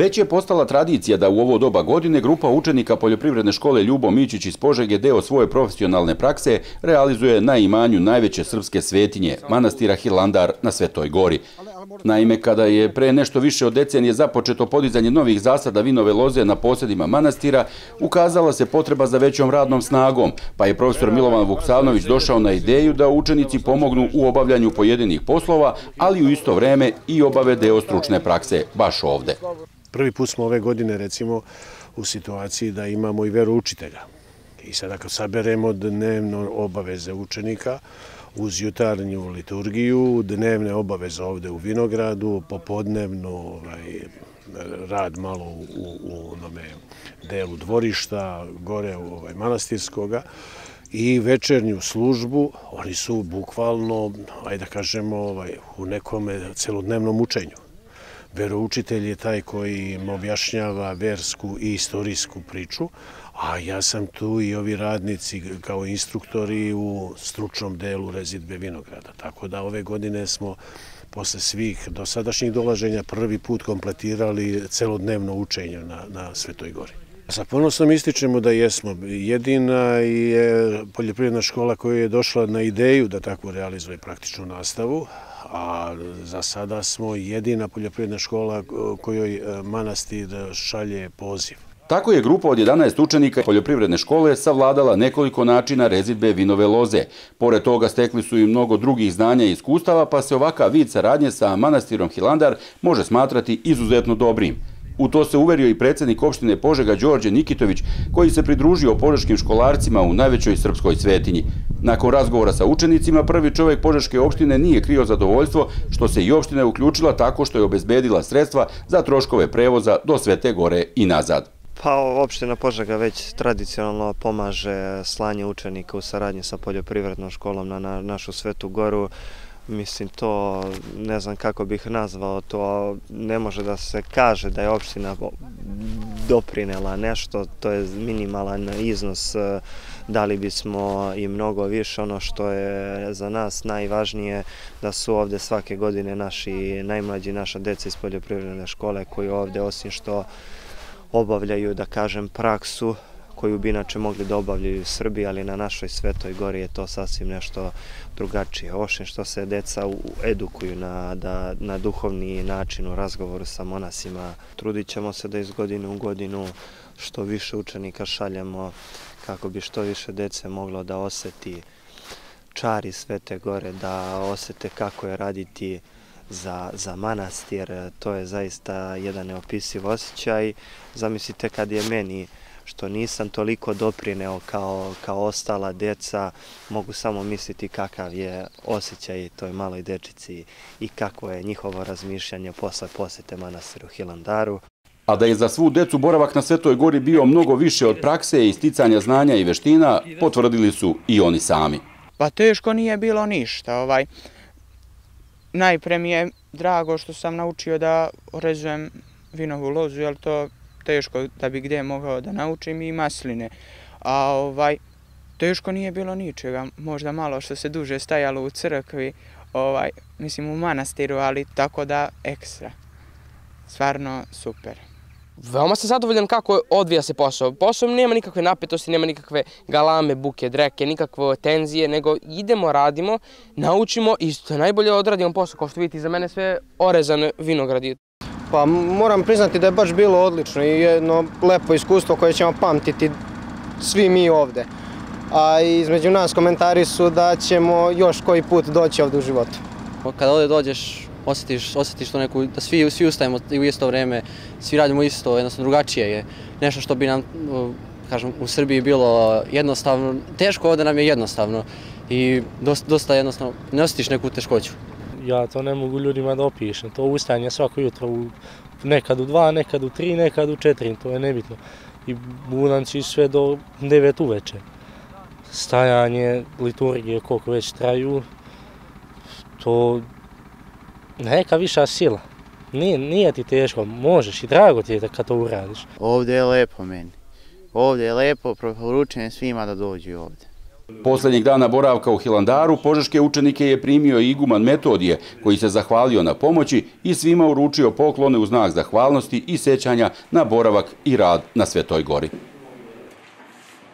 Već je postala tradicija da u ovo doba godine grupa učenika Poljoprivredne škole Ljubo Mićić iz Požege deo svoje profesionalne prakse realizuje na imanju najveće srpske svetinje, manastira Hilandar na Svetoj gori. Naime, kada je pre nešto više od decenije započeto podizanje novih zasada vinove loze na posjedima manastira, ukazala se potreba za većom radnom snagom, pa je profesor Milovan Vuksanović došao na ideju da učenici pomognu u obavljanju pojedinih poslova, ali u isto vreme i obave deo stručne prakse baš ovde. Prvi put smo ove godine recimo u situaciji da imamo i veru učitelja. I sad ako saberemo dnevno obaveze učenika uz jutarnju liturgiju, dnevne obaveze ovde u Vinogradu, popodnevno ovaj, rad malo u onome delu dvorišta, gore u ovaj, manastirskoga, i večernju službu, oni su bukvalno, ajde da kažemo, ovaj, u nekom celodnevnom učenju veroučitelj je taj koji im objašnjava versku i istorijsku priču, a ja sam tu i ovi radnici kao instruktori u stručnom delu rezidbe Vinograda. Tako da ove godine smo posle svih dosadašnjih dolaženja prvi put kompletirali celodnevno učenje na, na Svetoj gori. Sa ponosom ističemo da jesmo. Jedina je poljoprivredna škola koja je došla na ideju da tako realizuje praktičnu nastavu, a za sada smo jedina poljoprivredna škola eh, kojoj eh, manastir šalje poziv. Tako je grupa od 11 učenika poljoprivredne škole savladala nekoliko načina rezidbe vinove loze. Pored toga stekli su i mnogo drugih znanja i iskustava, pa se ovakav vid saradnje sa manastirom Hilandar može smatrati izuzetno dobrim. U to se uverio i predsednik opštine Požega Đorđe Nikitović, koji se pridružio požeškim školarcima u najvećoj srpskoj svetinji. Nakon razgovora sa učenicima, prvi čovek Požeške opštine nije krio zadovoljstvo, što se i opština uključila tako što je obezbedila sredstva za troškove prevoza do Svete Gore i nazad. Pa opština Požega već tradicionalno pomaže slanje učenika u saradnji sa poljoprivrednom školom na našu Svetu Goru, mislim to ne znam kako bih nazvao to ne može da se kaže da je opština doprinela nešto to je minimalan iznos e, da li bismo i mnogo više ono što je za nas najvažnije da su ovde svake godine naši najmlađi naša deca iz poljoprivredne škole koji ovde osim što obavljaju da kažem praksu koju bi inače mogli da obavljaju u Srbiji, ali na našoj svetoj gori je to sasvim nešto drugačije. Ošem što se deca edukuju na, da, na duhovni način u razgovoru sa monasima, trudit ćemo se da iz godine u godinu što više učenika šaljamo kako bi što više dece moglo da oseti čari Svete Gore, da osete kako je raditi za, za manastir. To je zaista jedan neopisiv osjećaj. Zamislite kad je meni što nisam toliko doprineo kao, kao ostala deca, mogu samo misliti kakav je osjećaj toj maloj dečici i kako je njihovo razmišljanje posle posete manastiru Hilandaru. A da je za svu decu boravak na Svetoj gori bio mnogo više od prakse i sticanja znanja i veština, potvrdili su i oni sami. Pa teško nije bilo ništa. Ovaj. Najpre mi je drago što sam naučio da rezujem vinovu lozu, jer to teško da bi gdje mogao da naučim i masline. A ovaj, teško nije bilo ničega, možda malo što se duže stajalo u crkvi, ovaj, mislim u manastiru, ali tako da ekstra. Stvarno super. Veoma sam zadovoljan kako odvija se posao. Posao nema nikakve napetosti, nema nikakve galame, buke, dreke, nikakve tenzije, nego idemo, radimo, naučimo i što najbolje odradimo posao, kao što vidite, za mene sve orezan vinograd. Pa moram priznati da je baš bilo odlično i jedno lepo iskustvo koje ćemo pamtiti svi mi ovde. A između nas komentari su da ćemo još koji put doći ovde u životu. Pa Kada ovde dođeš, osjetiš, osjetiš to neku, da svi, svi ustajemo u isto vreme, svi radimo isto, jednostavno drugačije je. Nešto što bi nam, kažem, u Srbiji bilo jednostavno, teško ovde nam je jednostavno i dosta, dosta jednostavno, ne osjetiš neku teškoću ja to ne mogu ljudima da opišem. To ustanje svako jutro, u, nekad u dva, nekad u tri, nekad u četiri, to je nebitno. I budan ću sve do devet uveče. Stajanje, liturgije, koliko već traju, to neka viša sila. Nije, nije ti teško, možeš i drago ti je kad to uradiš. Ovdje je lepo meni. Ovdje je lepo, preporučujem svima da dođu ovdje. Poslednjeg dana boravka u Hilandaru požeške učenike je primio iguman metodije koji se zahvalio na pomoći i svima uručio poklone u znak zahvalnosti i sećanja na boravak i rad na Svetoj gori.